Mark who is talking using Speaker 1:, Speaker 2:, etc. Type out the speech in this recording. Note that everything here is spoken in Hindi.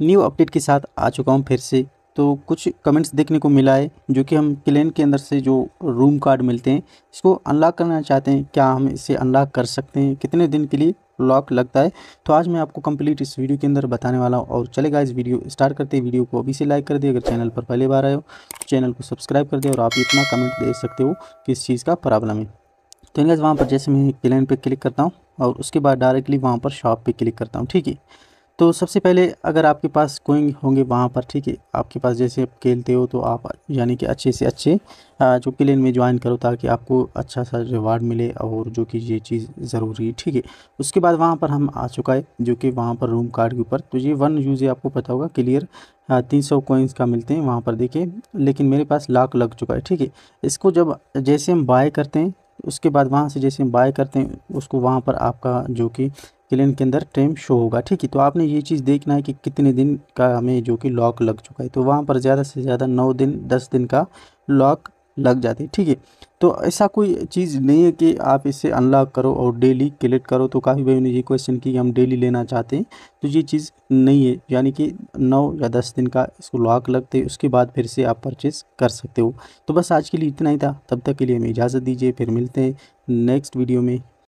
Speaker 1: न्यू अपडेट के साथ आ चुका हूँ फिर से तो कुछ कमेंट्स देखने को मिला है जो कि हम क्लेन के अंदर से जो रूम कार्ड मिलते हैं इसको अनलॉक करना चाहते हैं क्या हम इसे अनलॉक कर सकते हैं कितने दिन के लिए लॉक लगता है तो आज मैं आपको कंप्लीट इस वीडियो के अंदर बताने वाला हूँ और चलेगा इस वीडियो स्टार्ट करते हैं वीडियो को अभी से लाइक कर दे अगर चैनल पर पहले बार आए हो चैनल तो को सब्सक्राइब कर दे और आप इतना कमेंट दे सकते हो कि इस चीज़ का प्रॉब्लम है तो इनका वहाँ पर जैसे मैं क्लेन पर क्लिक करता हूँ और उसके बाद डायरेक्टली वहाँ पर शॉप पर क्लिक करता हूँ ठीक है तो सबसे पहले अगर आपके पास कोइंग होंगे वहाँ पर ठीक है आपके पास जैसे आप खेलते हो तो आप यानी कि अच्छे से अच्छे जो क्लेन में ज्वाइन करो ताकि आपको अच्छा सा रिवार्ड मिले और जो कि ये चीज़ ज़रूरी है ठीक है उसके बाद वहाँ पर हम आ चुका है जो कि वहाँ पर रूम कार्ड के ऊपर तो ये वन यूज़ आपको पता होगा क्लियर तीन सौ कोइंस का मिलते हैं वहाँ पर देखिए लेकिन मेरे पास लाख लग चुका है ठीक है इसको जब जैसे हम बाय करते हैं उसके बाद वहाँ से जैसे हम बाय करते हैं उसको वहाँ पर आपका जो कि क्लेन के अंदर टाइम शो होगा ठीक है तो आपने ये चीज़ देखना है कि कितने दिन का हमें जो कि लॉक लग चुका है तो वहाँ पर ज़्यादा से ज़्यादा नौ दिन दस दिन का लॉक लग जाते है ठीक है तो ऐसा कोई चीज़ नहीं है कि आप इसे अनलॉक करो और डेली क्लेक्ट करो तो काफ़ी भाई ने ये क्वेश्चन की हम डेली लेना चाहते हैं तो ये चीज़ नहीं है यानी कि नौ या दस दिन का इसको लॉक लगते उसके बाद फिर से आप परचेज़ कर सकते हो तो बस आज के लिए इतना ही था तब तक के लिए हमें इजाज़त दीजिए फिर मिलते हैं नेक्स्ट वीडियो में